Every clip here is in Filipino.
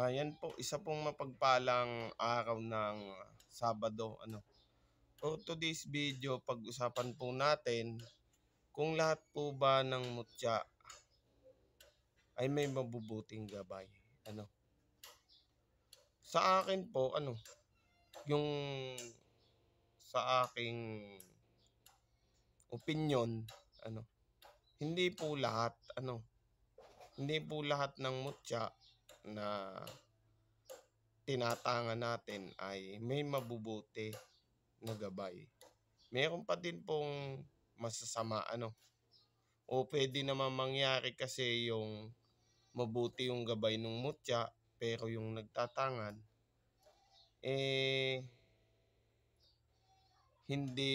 Ayan ah, po, isa pong mapagpalang araw ng Sabado. Ano? For today's video, pag-usapan po natin kung lahat po ba ng mutya ay may mabubuting gabay. Ano? Sa akin po, ano, yung sa aking opinion, ano, hindi po lahat, ano, hindi po lahat ng mutya na tinatanga natin ay may mabubuti na gabay. Meron pa din pong masasama ano. O pwede naman mangyari kasi yung mabuti yung gabay ng mutya pero yung nagtatangan eh hindi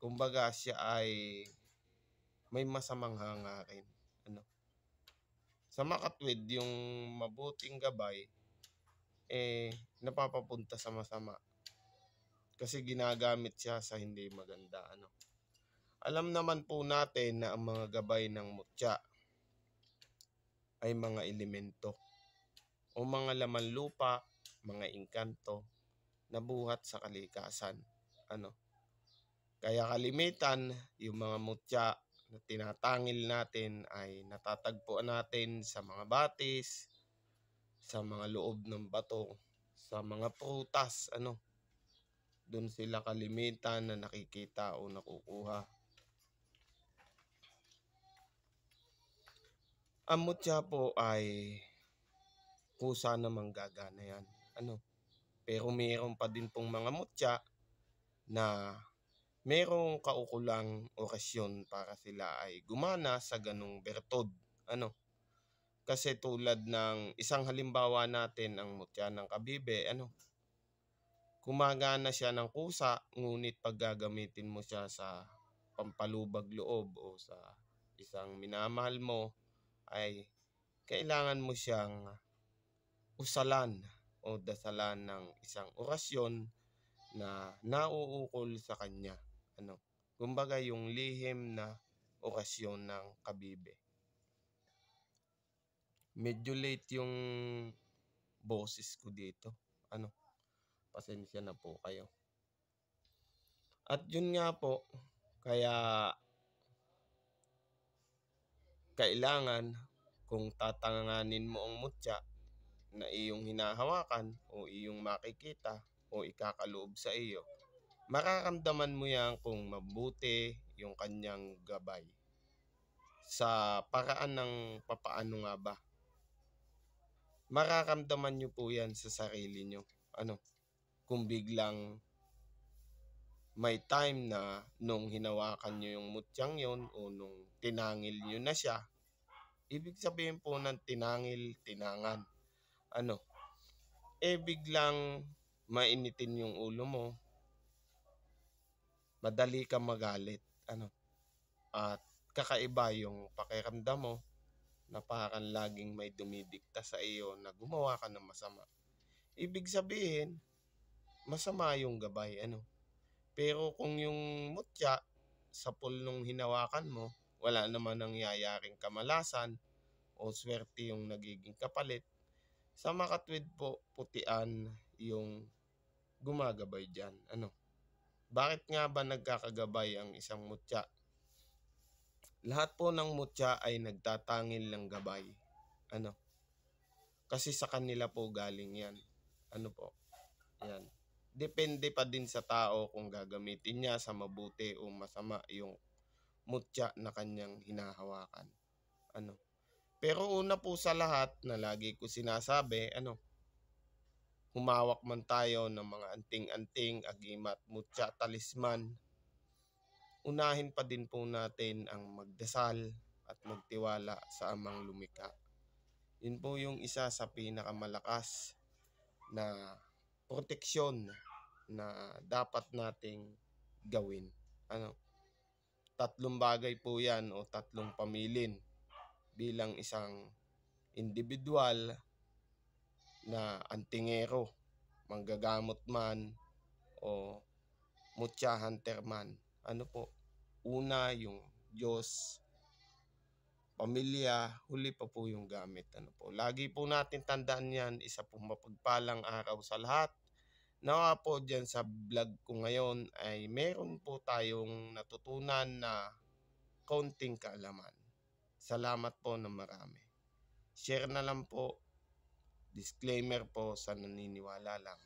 kumbaga siya ay may masamang hangarin sa makatwid yung mabuting gabay eh napapapunta sa masama kasi ginagamit siya sa hindi maganda ano alam naman po natin na ang mga gabay ng mutya ay mga elemento o mga laman lupa, mga engkanto na buhat sa kalikasan. Ano? Kaya kalimitan, yung mga mutya na tinatangil natin ay natatagpuan natin sa mga batis, sa mga loob ng bato, sa mga prutas, ano. Doon sila kalimitan na nakikita o nakukuha. Ang mutya po ay kusa namang gagana yan. Ano? Pero mayroon pa din pong mga mutya na merong kaukulang orasyon para sila ay gumana sa ganong bertod. Ano? Kasi tulad ng isang halimbawa natin ang mutya ng kabibe, ano? Kumagana siya ng kusa, ngunit pag gagamitin mo siya sa pampalubag loob o sa isang minamahal mo, ay kailangan mo siyang usalan o dasalan ng isang orasyon na nauukol sa kanya ano, kumbaga yung lihim na okasyon ng kabibe. Medyo late yung boses ko dito. Ano, pasensya na po kayo. At yun nga po, kaya kailangan kung tatanganin mo ang mutya na iyong hinahawakan o iyong makikita o ikakaloob sa iyo makakamdaman mo yan kung mabuti yung kanyang gabay sa paraan ng papaano nga ba. Makakamdaman nyo po yan sa sarili nyo. Ano, kung biglang may time na nung hinawakan nyo yung mutyang yon o nung tinangil nyo na siya, ibig sabihin po ng tinangil, tinangan. Ano, eh biglang mainitin yung ulo mo, madali kang magalit. Ano? At kakaiba yung pakiramdam mo na parang laging may dumidikta sa iyo na gumawa ka ng masama. Ibig sabihin, masama yung gabay. Ano? Pero kung yung mutya sa pool nung hinawakan mo, wala naman nangyayaring kamalasan o swerte yung nagiging kapalit, sa makatwid po putian yung gumagabay dyan. Ano? Bakit nga ba nagkakagabay ang isang mutya? Lahat po ng mutya ay nagtatangil ng gabay. Ano? Kasi sa kanila po galing yan. Ano po? Yan. Depende pa din sa tao kung gagamitin niya sa mabuti o masama yung mutya na kanyang hinahawakan. Ano? Pero una po sa lahat na lagi ko sinasabi, ano, humawak man tayo ng mga anting-anting, agimat, mutya, talisman, unahin pa din po natin ang magdasal at magtiwala sa amang lumika. Yun po yung isa sa pinakamalakas na proteksyon na dapat nating gawin. Ano? Tatlong bagay po yan o tatlong pamilin bilang isang individual na antingero, manggagamot man o mutya hunter man. Ano po? Una yung Diyos, pamilya, huli pa po yung gamit. Ano po? Lagi po natin tandaan yan, isa po mapagpalang araw sa lahat. Nawa po dyan sa vlog ko ngayon ay meron po tayong natutunan na konting kaalaman. Salamat po ng marami. Share na lang po Disclaimer po sa naniniwala lang.